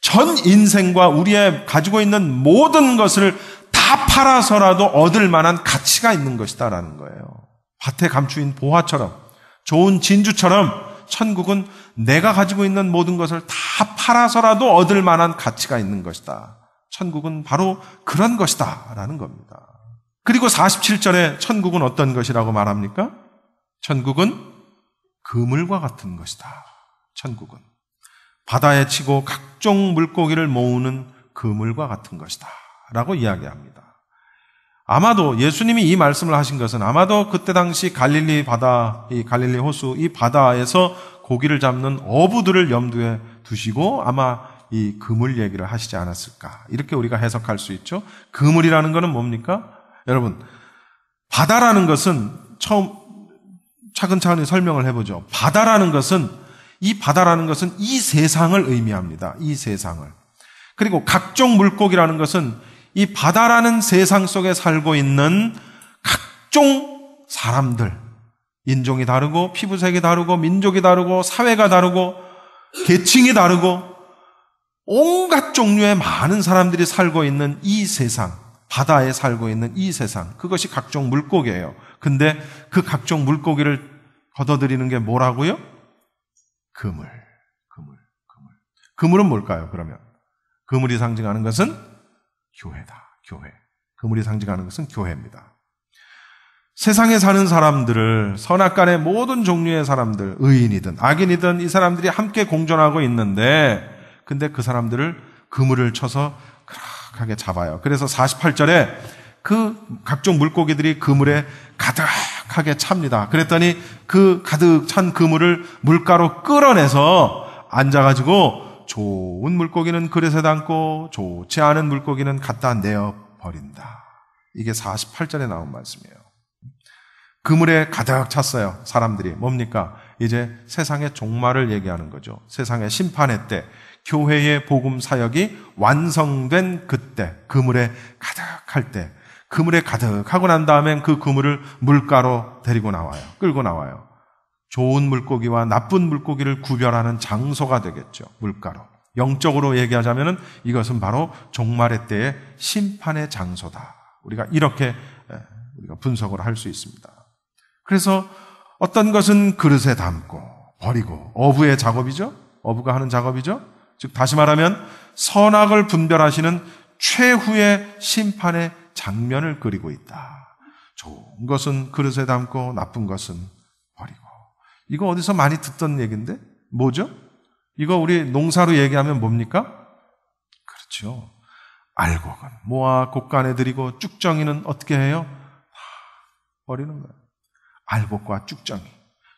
전 인생과 우리의 가지고 있는 모든 것을 다 팔아서라도 얻을 만한 가치가 있는 것이다라는 거예요. 밭에 감추인 보화처럼, 좋은 진주처럼, 천국은 내가 가지고 있는 모든 것을 다 팔아서라도 얻을 만한 가치가 있는 것이다. 천국은 바로 그런 것이다. 라는 겁니다. 그리고 47절에 천국은 어떤 것이라고 말합니까? 천국은 그물과 같은 것이다. 천국은. 바다에 치고 각종 물고기를 모으는 그물과 같은 것이다. 라고 이야기합니다. 아마도 예수님이 이 말씀을 하신 것은 아마도 그때 당시 갈릴리 바다, 이 갈릴리 호수, 이 바다에서 고기를 잡는 어부들을 염두에 두시고 아마 이 그물 얘기를 하시지 않았을까. 이렇게 우리가 해석할 수 있죠. 그물이라는 것은 뭡니까? 여러분, 바다라는 것은 처음 차근차근히 설명을 해보죠. 바다라는 것은 이 바다라는 것은 이 세상을 의미합니다. 이 세상을. 그리고 각종 물고기라는 것은 이 바다라는 세상 속에 살고 있는 각종 사람들, 인종이 다르고 피부색이 다르고 민족이 다르고 사회가 다르고 계층이 다르고 온갖 종류의 많은 사람들이 살고 있는 이 세상, 바다에 살고 있는 이 세상, 그것이 각종 물고기예요. 근데 그 각종 물고기를 걷어들이는 게 뭐라고요? 그물, 그물, 그물. 그물은 뭘까요? 그러면 그물이 상징하는 것은 교회다. 교회. 그물이 상징하는 것은 교회입니다. 세상에 사는 사람들을 선악간의 모든 종류의 사람들, 의인이든 악인이든 이 사람들이 함께 공존하고 있는데 근데 그 사람들을 그물을 쳐서 크락하게 잡아요. 그래서 48절에 그 각종 물고기들이 그물에 가득 착하게 찹니다. 그랬더니 그 가득 찬 그물을 물가로 끌어내서 앉아가지고 좋은 물고기는 그릇에 담고 좋지 않은 물고기는 갖다 내어 버린다. 이게 48절에 나온 말씀이에요. 그물에 가득 찼어요. 사람들이. 뭡니까? 이제 세상의 종말을 얘기하는 거죠. 세상의 심판의 때, 교회의 복음 사역이 완성된 그때, 그물에 가득할 때, 그물에 가득하고 난다음에그 그물을 물가로 데리고 나와요. 끌고 나와요. 좋은 물고기와 나쁜 물고기를 구별하는 장소가 되겠죠. 물가로. 영적으로 얘기하자면 이것은 바로 종말의 때의 심판의 장소다. 우리가 이렇게 우리가 분석을 할 수 있습니다. 그래서 어떤 것은 그릇에 담고 버리고 어부의 작업이죠. 어부가 하는 작업이죠. 즉 다시 말하면 선악을 분별하시는 최후의 심판의 장면을 그리고 있다. 좋은 것은 그릇에 담고 나쁜 것은 버리고. 이거 어디서 많이 듣던 얘기인데? 뭐죠? 이거 우리 농사로 얘기하면 뭡니까? 그렇죠. 알곡은 모아 곡간에 들이고 쭉정이는 어떻게 해요? 다 버리는 거예요. 알곡과 쭉정이.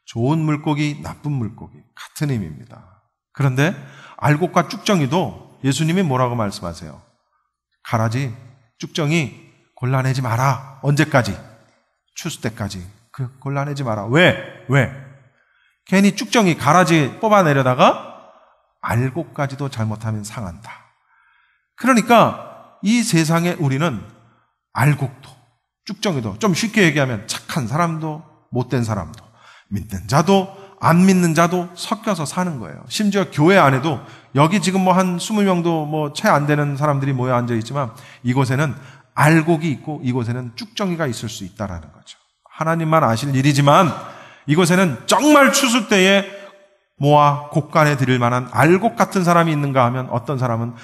좋은 물고기, 나쁜 물고기. 같은 의미입니다. 그런데 알곡과 쭉정이도 예수님이 뭐라고 말씀하세요? 가라지, 쭉정이 곤란해지 마라. 언제까지? 추수 때까지. 그 곤란해지 마라. 왜? 왜? 괜히 쭉정이 가라지 뽑아내려다가 알고까지도 잘못하면 상한다. 그러니까 이 세상에 우리는 알곡도, 쭉정이도, 좀 쉽게 얘기하면 착한 사람도, 못된 사람도, 믿는 자도, 안 믿는 자도 섞여서 사는 거예요. 심지어 교회 안에도 여기 지금 뭐한 20명도 뭐 채 안 되는 사람들이 모여 앉아 있지만 이곳에는 알곡이 있고 이곳에는 쭉정이가 있을 수 있다라는 거죠. 하나님만 아실 일이지만 이곳에는 정말 추수 때에 모아 곡간에 드릴 만한 알곡 같은 사람이 있는가 하면 어떤 사람은 후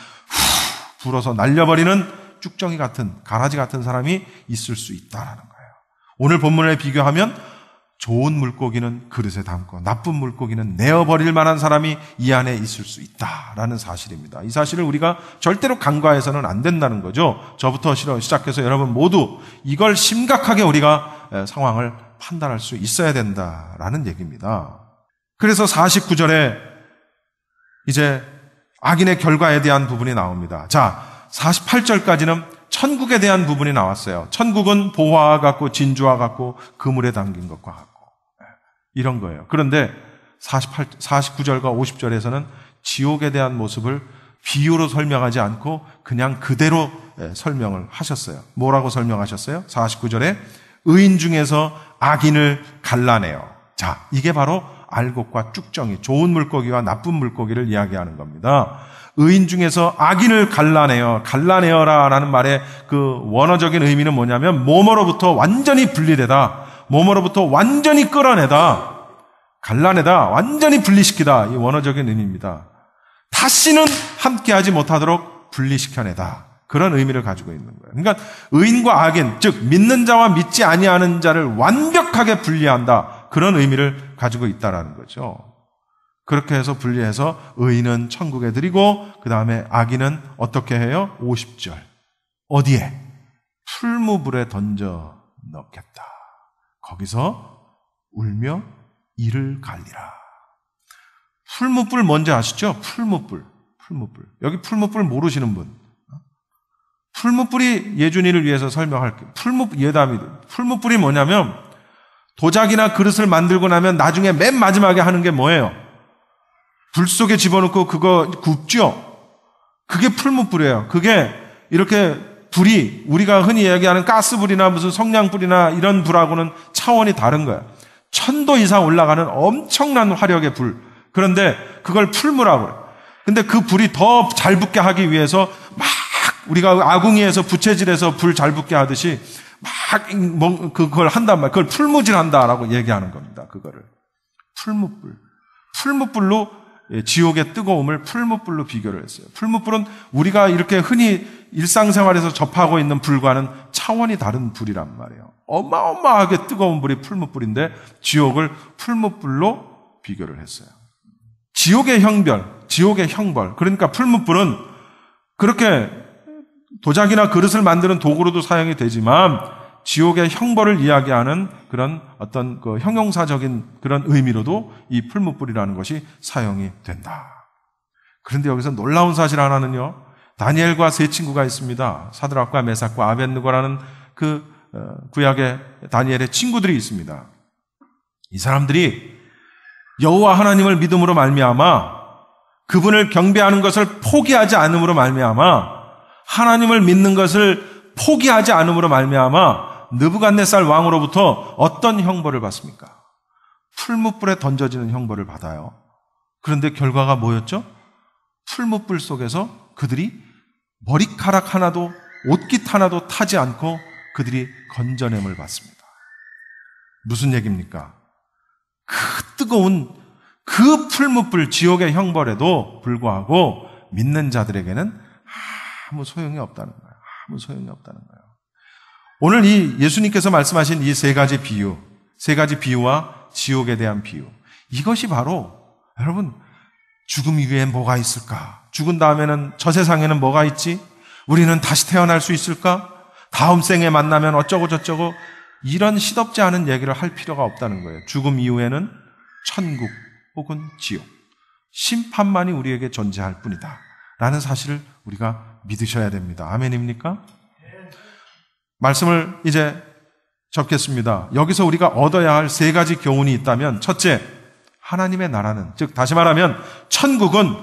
불어서 날려버리는 쭉정이 같은 가라지 같은 사람이 있을 수 있다라는 거예요. 오늘 본문에 비교하면 좋은 물고기는 그릇에 담고 나쁜 물고기는 내어버릴 만한 사람이 이 안에 있을 수 있다라는 사실입니다. 이 사실을 우리가 절대로 간과해서는 안 된다는 거죠. 저부터 시작해서 여러분 모두 이걸 심각하게 우리가 상황을 판단할 수 있어야 된다라는 얘기입니다. 그래서 49절에 이제 악인의 결과에 대한 부분이 나옵니다. 자, 48절까지는 천국에 대한 부분이 나왔어요. 천국은 보화와 같고 진주와 같고 그물에 담긴 것과 같고 이런 거예요. 그런데 48, 49절과 50절에서는 지옥에 대한 모습을 비유로 설명하지 않고 그냥 그대로 예, 설명을 하셨어요. 뭐라고 설명하셨어요? 49절에 의인 중에서 악인을 갈라내요. 자, 이게 바로 알곡과 쭉정이, 좋은 물고기와 나쁜 물고기를 이야기하는 겁니다. 의인 중에서 악인을 갈라내어, 갈라내어라 라는 말의 그 원어적인 의미는 뭐냐면 몸으로부터 완전히 분리되다. 몸으로부터 완전히 끌어내다, 갈라내다, 완전히 분리시키다. 이 원어적인 의미입니다. 다시는 함께하지 못하도록 분리시켜내다. 그런 의미를 가지고 있는 거예요. 그러니까 의인과 악인, 즉 믿는 자와 믿지 아니하는 자를 완벽하게 분리한다. 그런 의미를 가지고 있다라는 거죠. 그렇게 해서 분리해서 의인은 천국에 드리고 그 다음에 악인은 어떻게 해요? 50절. 어디에? 풀무불에 던져 넣겠다. 거기서 울며 이를 갈리라. 풀무불 뭔지 아시죠? 풀무불. 풀무불. 여기 풀무불 모르시는 분. 풀무불이 예준이를 위해서 설명할게요. 풀무 예담이 풀무불이 뭐냐면 도자기나 그릇을 만들고 나면 나중에 맨 마지막에 하는 게 뭐예요? 불 속에 집어넣고 그거 굽죠. 그게 풀무불이에요. 그게 이렇게 불이 우리가 흔히 이야기하는 가스불이나 무슨 성냥불이나 이런 불하고는 차원이 다른 거야. 천도 이상 올라가는 엄청난 화력의 불. 그런데 그걸 풀무라고 그래. 근데 그 불이 더 잘 붙게 하기 위해서 막 우리가 아궁이에서 부채질해서 불 잘 붙게 하듯이 막 그걸 한단 말이야. 그걸 풀무질 한다라고 얘기하는 겁니다. 그거를. 풀무불. 풀무불로 예, 지옥의 뜨거움을 풀무불로 비교를 했어요. 풀무불은 우리가 이렇게 흔히 일상생활에서 접하고 있는 불과는 차원이 다른 불이란 말이에요. 어마어마하게 뜨거운 불이 풀무불인데 지옥을 풀무불로 비교를 했어요. 지옥의 형별, 지옥의 형벌. 그러니까 풀무불은 그렇게 도자기나 그릇을 만드는 도구로도 사용이 되지만 지옥의 형벌을 이야기하는 그런 어떤 그 형용사적인 그런 의미로도 이 풀무불이라는 것이 사용이 된다. 그런데 여기서 놀라운 사실 하나는요. 다니엘과 세 친구가 있습니다. 사드락과 메삭과 아벤누고라는 그 어, 구약의 다니엘의 친구들이 있습니다. 이 사람들이 여호와 하나님을 믿음으로 말미암아 그분을 경배하는 것을 포기하지 않음으로 말미암아 하나님을 믿는 것을 포기하지 않음으로 말미암아 느부갓네살 왕으로부터 어떤 형벌을 받습니까? 풀무불에 던져지는 형벌을 받아요. 그런데 결과가 뭐였죠? 풀무불 속에서 그들이 머리카락 하나도 옷깃 하나도 타지 않고 그들이 건져냄을 받습니다. 무슨 얘기입니까? 그 뜨거운 그 풀무불 지옥의 형벌에도 불구하고 믿는 자들에게는 아무 소용이 없다는 거예요. 아무 소용이 없다는 거예요. 오늘 이 예수님께서 말씀하신 이 세 가지 비유, 세 가지 비유와 지옥에 대한 비유. 이것이 바로 여러분 죽음 이후엔 뭐가 있을까? 죽은 다음에는 저 세상에는 뭐가 있지? 우리는 다시 태어날 수 있을까? 다음 생에 만나면 어쩌고 저쩌고 이런 시덥지 않은 얘기를 할 필요가 없다는 거예요. 죽음 이후에는 천국 혹은 지옥, 심판만이 우리에게 존재할 뿐이다. 라는 사실을 우리가 믿으셔야 됩니다. 아멘입니까? 말씀을 이제 적겠습니다 여기서 우리가 얻어야 할 세 가지 교훈이 있다면 첫째, 하나님의 나라는 즉 다시 말하면 천국은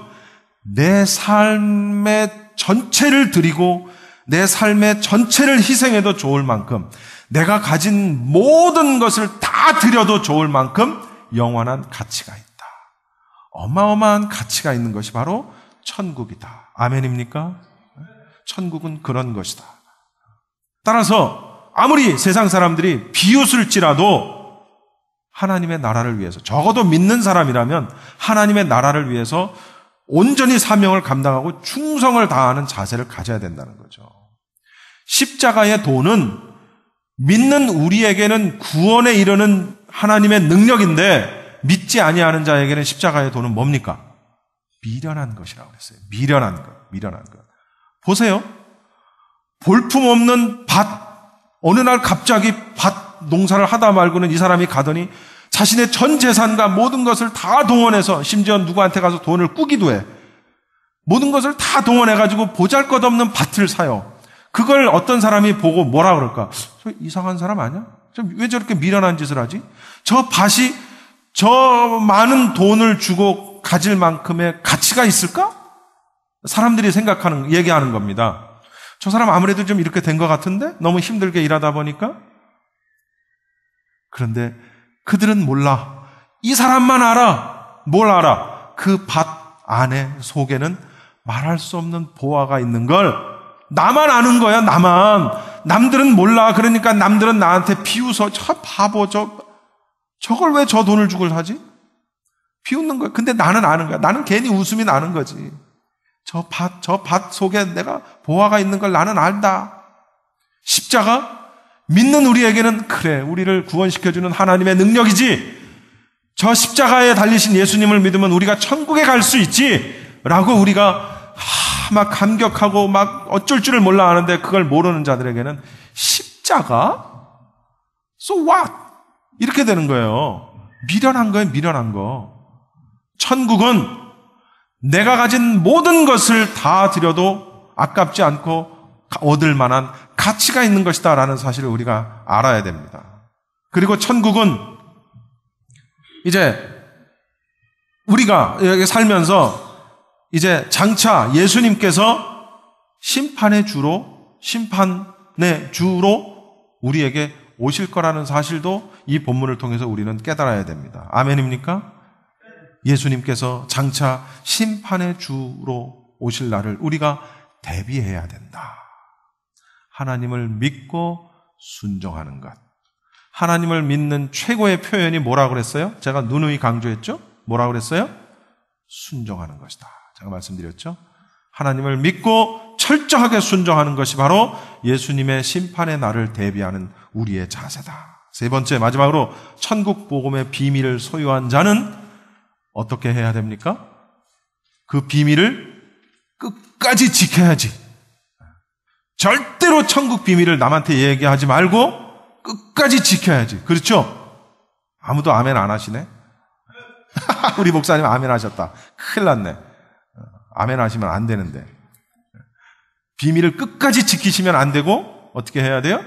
내 삶의 전체를 드리고 내 삶의 전체를 희생해도 좋을 만큼 내가 가진 모든 것을 다 드려도 좋을 만큼 영원한 가치가 있다. 어마어마한 가치가 있는 것이 바로 천국이다. 아멘입니까? 천국은 그런 것이다. 따라서 아무리 세상 사람들이 비웃을지라도 하나님의 나라를 위해서 적어도 믿는 사람이라면 하나님의 나라를 위해서 온전히 사명을 감당하고 충성을 다하는 자세를 가져야 된다는 거죠. 십자가의 도는 믿는 우리에게는 구원에 이르는 하나님의 능력인데 믿지 아니하는 자에게는 십자가의 도는 뭡니까? 미련한 것이라고 했어요. 미련한 것, 미련한 것. 보세요. 볼품없는 밭 어느 날 갑자기 밭 농사를 하다 말고는 이 사람이 가더니 자신의 전 재산과 모든 것을 다 동원해서 심지어 누구한테 가서 돈을 꾸기도 해. 모든 것을 다 동원해가지고 보잘 것 없는 밭을 사요. 그걸 어떤 사람이 보고 뭐라 그럴까? 저 이상한 사람 아니야? 왜 저렇게 미련한 짓을 하지? 저 밭이 저 많은 돈을 주고 가질 만큼의 가치가 있을까? 사람들이 생각하는, 얘기하는 겁니다. 저 사람 아무래도 좀 이렇게 된 것 같은데? 너무 힘들게 일하다 보니까? 그런데 그들은 몰라. 이 사람만 알아. 뭘 알아? 그 밭 안에 속에는 말할 수 없는 보화가 있는 걸 나만 아는 거야, 나만. 남들은 몰라. 그러니까 남들은 나한테 비웃어. 저 바보, 저, 저걸 왜 저 돈을 주고 사지 비웃는 거야. 근데 나는 아는 거야. 나는 괜히 웃음이 나는 거지. 저 밭, 저 밭 속에 내가 보화가 있는 걸 나는 안다. 십자가? 믿는 우리에게는 그래, 우리를 구원시켜주는 하나님의 능력이지. 저 십자가에 달리신 예수님을 믿으면 우리가 천국에 갈 수 있지. 라고 우리가 하, 막 감격하고 막 어쩔 줄을 몰라 하는데 그걸 모르는 자들에게는 십자가? So what? 이렇게 되는 거예요. 미련한 거예요, 미련한 거. 천국은 내가 가진 모든 것을 다 드려도 아깝지 않고 얻을 만한 가치가 있는 것이다라는 사실을 우리가 알아야 됩니다. 그리고 천국은 이제 우리가 여기 살면서 이제 장차 예수님께서 심판의 주로 심판의 주로 우리에게 오실 거라는 사실도 이 본문을 통해서 우리는 깨달아야 됩니다. 아멘입니까? 예수님께서 장차 심판의 주로 오실 날을 우리가 대비해야 된다. 하나님을 믿고 순종하는 것. 하나님을 믿는 최고의 표현이 뭐라 고 그랬어요? 제가 누누이 강조했죠? 뭐라 고 그랬어요? 순종하는 것이다. 제가 말씀드렸죠? 하나님을 믿고 철저하게 순종하는 것이 바로 예수님의 심판의 날을 대비하는 우리의 자세다. 세 번째, 마지막으로 천국 복음의 비밀을 소유한 자는 어떻게 해야 됩니까? 그 비밀을 끝까지 지켜야지. 절대로 천국 비밀을 남한테 얘기하지 말고 끝까지 지켜야지. 그렇죠? 아무도 아멘 안 하시네? (laughs) 우리 목사님 아멘 하셨다. 큰일 났네. 아멘 하시면 안 되는데. 비밀을 끝까지 지키시면 안 되고, 어떻게 해야 돼요?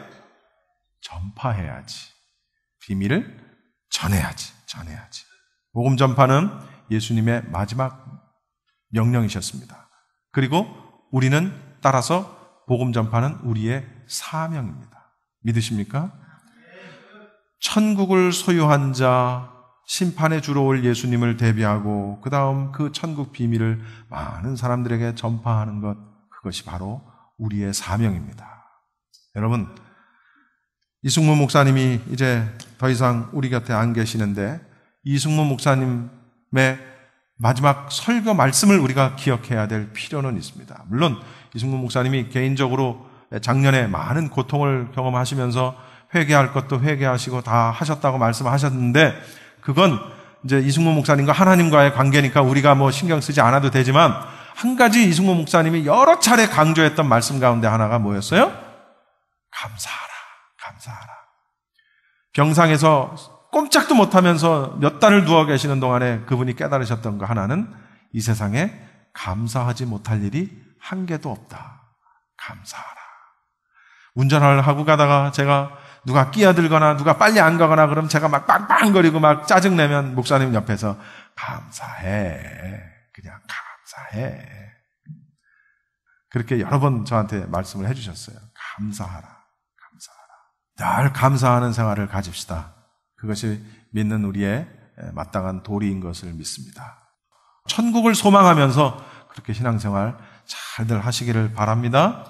전파해야지. 비밀을 전해야지. 전해야지. 복음 전파는 예수님의 마지막 명령이셨습니다. 그리고 우리는 따라서 복음 전파는 우리의 사명입니다. 믿으십니까? 천국을 소유한 자, 심판에 주로올 예수님을 대비하고, 그 다음 그 천국 비밀을 많은 사람들에게 전파하는 것, 그것이 바로 우리의 사명입니다. 여러분, 이승무 목사님이 이제 더 이상 우리 곁에 안 계시는데, 이승문 목사님의 마지막 설교 말씀을 우리가 기억해야 될 필요는 있습니다. 물론 이승문 목사님이 개인적으로 작년에 많은 고통을 경험하시면서 회개할 것도 회개하시고 다 하셨다고 말씀하셨는데 그건 이제 이승문 목사님과 하나님과의 관계니까 우리가 뭐 신경 쓰지 않아도 되지만 한 가지 이승문 목사님이 여러 차례 강조했던 말씀 가운데 하나가 뭐였어요? 감사하라, 감사하라. 병상에서 꼼짝도 못하면서 몇 달을 누워 계시는 동안에 그분이 깨달으셨던 거 하나는 이 세상에 감사하지 못할 일이 한 개도 없다. 감사하라. 운전을 하고 가다가 제가 누가 끼어들거나 누가 빨리 안 가거나 그럼 제가 막 빵빵거리고 막 짜증내면 목사님 옆에서 감사해. 그냥 감사해. 그렇게 여러 번 저한테 말씀을 해주셨어요. 감사하라. 감사하라. 늘 감사하는 생활을 가집시다. 그것이 믿는 우리의 마땅한 도리인 것을 믿습니다. 천국을 소망하면서 그렇게 신앙생활 잘들 하시기를 바랍니다.